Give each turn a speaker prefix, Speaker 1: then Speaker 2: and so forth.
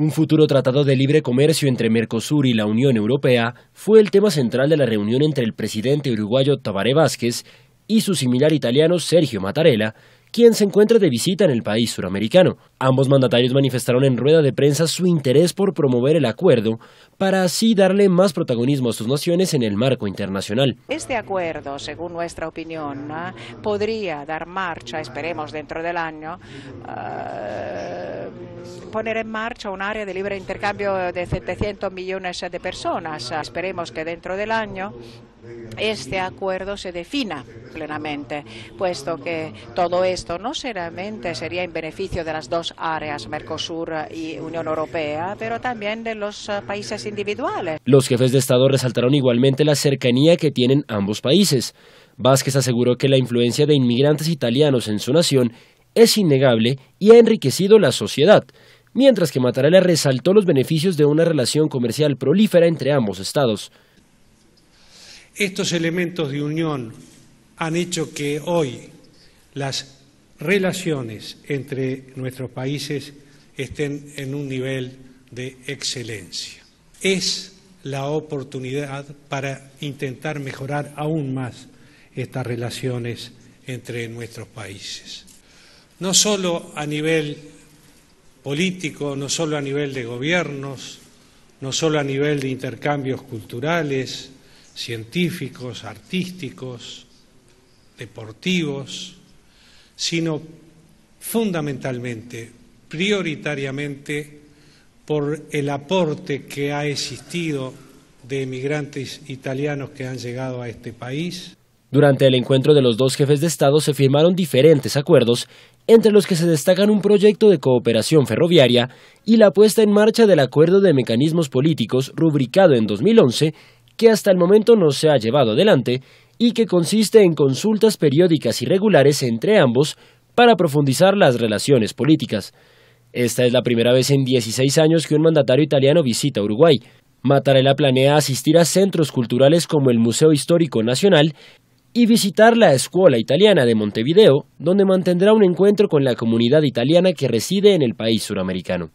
Speaker 1: Un futuro tratado de libre comercio entre Mercosur y la Unión Europea fue el tema central de la reunión entre el presidente uruguayo Tabaré Vázquez y su similar italiano Sergio Mattarella, quien se encuentra de visita en el país suramericano. Ambos mandatarios manifestaron en rueda de prensa su interés por promover el acuerdo para así darle más protagonismo a sus naciones en el marco internacional.
Speaker 2: Este acuerdo, según nuestra opinión, podría dar marcha, esperemos dentro del año, eh, poner en marcha un área de libre intercambio de 700 millones de personas. Esperemos que dentro del año este acuerdo se defina plenamente, puesto que todo esto no solamente sería en beneficio de las dos áreas, Mercosur y Unión Europea, pero también de los eh, países individuales.
Speaker 1: Los jefes de Estado resaltaron igualmente la cercanía que tienen ambos países. Vázquez aseguró que la influencia de inmigrantes italianos en su nación es innegable y ha enriquecido la sociedad, mientras que Mattarella resaltó los beneficios de una relación comercial prolífera entre ambos estados.
Speaker 3: Estos elementos de unión han hecho que hoy las relaciones entre nuestros países estén en un nivel de excelencia. Es la oportunidad para intentar mejorar aún más estas relaciones entre nuestros países no solo a nivel político, no solo a nivel de gobiernos, no solo a nivel de intercambios culturales, científicos, artísticos, deportivos, sino fundamentalmente, prioritariamente, por el aporte que ha existido de emigrantes italianos que han llegado a este país.
Speaker 1: Durante el encuentro de los dos jefes de Estado se firmaron diferentes acuerdos, entre los que se destacan un proyecto de cooperación ferroviaria y la puesta en marcha del Acuerdo de Mecanismos Políticos rubricado en 2011, que hasta el momento no se ha llevado adelante y que consiste en consultas periódicas y regulares entre ambos para profundizar las relaciones políticas. Esta es la primera vez en 16 años que un mandatario italiano visita Uruguay. Mattarella planea asistir a centros culturales como el Museo Histórico Nacional y visitar la Escuela Italiana de Montevideo, donde mantendrá un encuentro con la comunidad italiana que reside en el país suramericano.